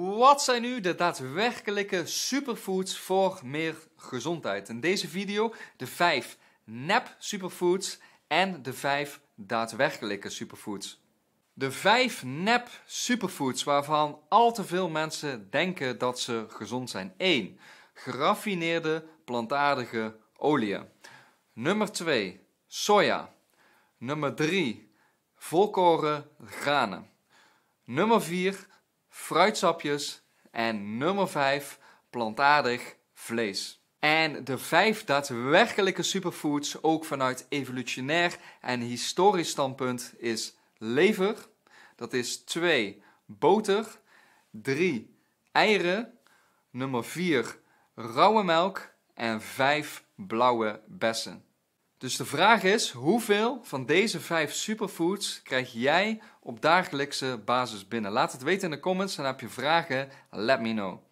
Wat zijn nu de daadwerkelijke superfoods voor meer gezondheid? In deze video de 5 nep superfoods en de 5 daadwerkelijke superfoods. De 5 nep superfoods waarvan al te veel mensen denken dat ze gezond zijn. 1. Geraffineerde plantaardige oliën. Nummer 2. Soja. Nummer 3. Volkoren granen. Nummer 4 fruitsapjes en nummer 5 plantaardig vlees. En de vijf daadwerkelijke superfoods, ook vanuit evolutionair en historisch standpunt, is lever. Dat is 2 boter, 3 eieren, nummer 4 rauwe melk en 5 blauwe bessen. Dus de vraag is: hoeveel van deze vijf superfoods krijg jij op dagelijkse basis binnen? Laat het weten in de comments en heb je vragen, let me know.